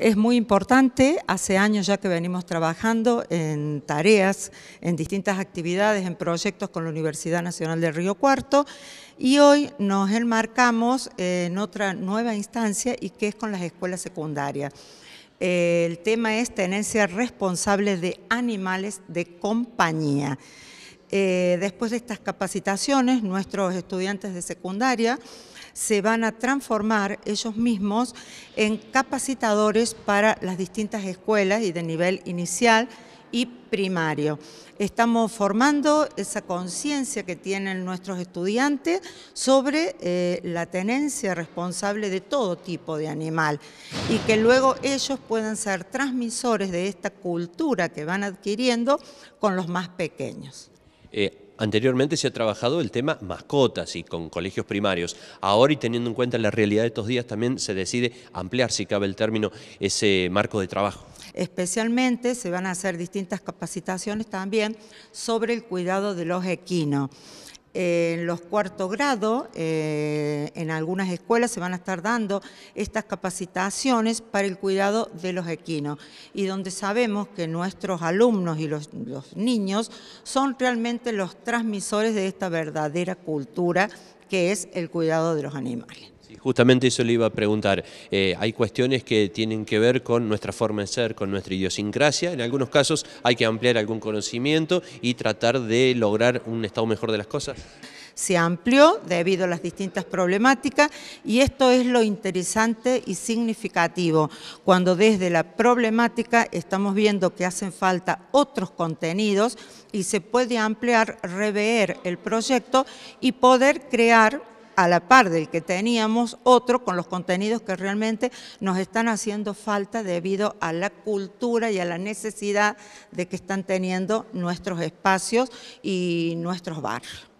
Es muy importante, hace años ya que venimos trabajando en tareas, en distintas actividades, en proyectos con la Universidad Nacional de Río Cuarto y hoy nos enmarcamos en otra nueva instancia y que es con las escuelas secundarias. El tema es tenencia responsable de animales de compañía. Eh, después de estas capacitaciones, nuestros estudiantes de secundaria se van a transformar ellos mismos en capacitadores para las distintas escuelas y de nivel inicial y primario. Estamos formando esa conciencia que tienen nuestros estudiantes sobre eh, la tenencia responsable de todo tipo de animal y que luego ellos puedan ser transmisores de esta cultura que van adquiriendo con los más pequeños. Eh, anteriormente se ha trabajado el tema mascotas y con colegios primarios. Ahora y teniendo en cuenta la realidad de estos días, también se decide ampliar, si cabe el término, ese marco de trabajo. Especialmente se van a hacer distintas capacitaciones también sobre el cuidado de los equinos en los cuartos grados, eh, en algunas escuelas se van a estar dando estas capacitaciones para el cuidado de los equinos y donde sabemos que nuestros alumnos y los niños son realmente los transmisores de esta verdadera cultura que es el cuidado de los animales. justamente eso le iba a preguntar. Eh, hay cuestiones que tienen que ver con nuestra forma de ser, con nuestra idiosincrasia. En algunos casos hay que ampliar algún conocimiento y tratar de lograr un estado mejor de las cosas se amplió debido a las distintas problemáticas y esto es lo interesante y significativo, cuando desde la problemática estamos viendo que hacen falta otros contenidos y se puede ampliar, rever el proyecto y poder crear a la par del que teníamos, otro con los contenidos que realmente nos están haciendo falta debido a la cultura y a la necesidad de que están teniendo nuestros espacios y nuestros barrios.